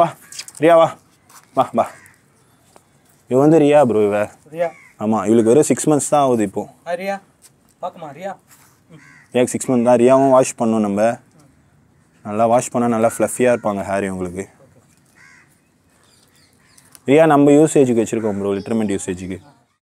வா ரியா வா வா வா இவ வந்து ரியா ப்ரோ இவ ரியா ஆமாம் இவளுக்கு வெறும் சிக்ஸ் மந்த்ஸ் தான் ஆகுது இப்போ ரியா பார்க்குமா ரியா ரியாக்கு சிக்ஸ் மந்த் தான் ரியாவும் வாஷ் பண்ணோம் நம்ம நல்லா வாஷ் பண்ணால் நல்லா ஃப்ளஃபியாக இருப்பாங்க ஹேர் உங்களுக்கு ரியா நம்ம யூசேஜுக்கு வச்சுருக்கோம் ப்ரோ லிட்டர்மெண்ட் யூசேஜுக்கு